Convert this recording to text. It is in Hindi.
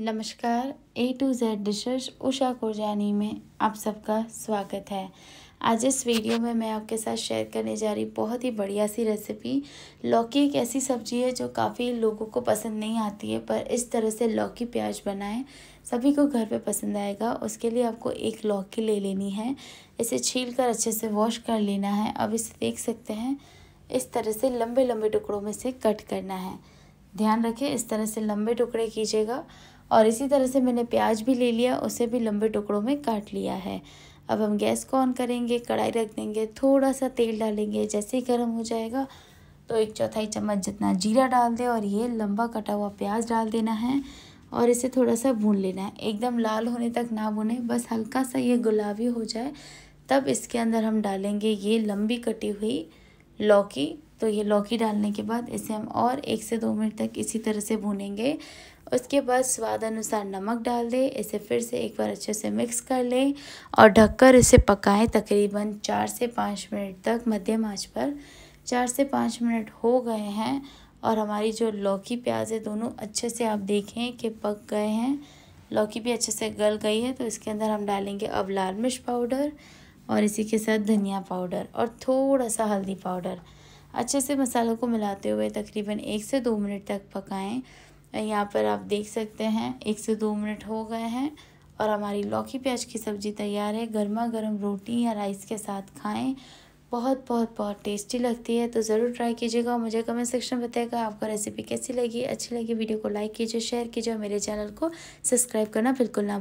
नमस्कार A to Z dishes Usha Kurjani में आप सबका स्वागत है आज इस वीडियो में मैं आपके साथ शेयर करने जा रही बहुत ही बढ़िया सी रेसिपी लौकी एक ऐसी सब्जी है जो काफ़ी लोगों को पसंद नहीं आती है पर इस तरह से लौकी प्याज बनाएं सभी को घर पे पसंद आएगा उसके लिए आपको एक लौकी ले लेनी है इसे छील कर अच्छे से वॉश कर लेना है अब इसे देख सकते हैं इस तरह से लंबे लंबे टुकड़ों में से कट करना है ध्यान रखें इस तरह से लंबे टुकड़े कीजिएगा और इसी तरह से मैंने प्याज भी ले लिया उसे भी लंबे टुकड़ों में काट लिया है अब हम गैस को ऑन करेंगे कढ़ाई रख देंगे थोड़ा सा तेल डालेंगे जैसे ही गर्म हो जाएगा तो एक चौथाई चम्मच जितना जीरा डाल दें और ये लंबा कटा हुआ प्याज डाल देना है और इसे थोड़ा सा भून लेना है एकदम लाल होने तक ना भुने बस हल्का सा ये गुलाबी हो जाए तब इसके अंदर हम डालेंगे ये लंबी कटी हुई लौकी तो ये लौकी डालने के बाद इसे हम और एक से दो मिनट तक इसी तरह से भूनेंगे उसके बाद स्वाद अनुसार नमक डाल दें इसे फिर से एक बार अच्छे से मिक्स कर लें और ढककर इसे पकाएं तकरीबन चार से पाँच मिनट तक मध्यम आंच पर चार से पाँच मिनट हो गए हैं और हमारी जो लौकी प्याज है दोनों अच्छे से आप देखें कि पक गए हैं लौकी भी अच्छे से गल गई है तो इसके अंदर हम डालेंगे अब लाल मिर्च पाउडर और इसी के साथ धनिया पाउडर और थोड़ा सा हल्दी पाउडर अच्छे से मसालों को मिलाते हुए तकरीबन एक से दो मिनट तक पकाएं यहाँ पर आप देख सकते हैं एक से दो मिनट हो गए हैं और हमारी लौकी प्याज की सब्ज़ी तैयार है गर्मा गर्म रोटी या राइस के साथ खाएं बहुत बहुत बहुत टेस्टी लगती है तो ज़रूर ट्राई कीजिएगा मुझे कमेंट सेक्शन में बताएगा आपको रेसिपी कैसी लगी अच्छी लगी वीडियो को लाइक कीजिए शेयर कीजिए और मेरे चैनल को सब्सक्राइब करना बिल्कुल ना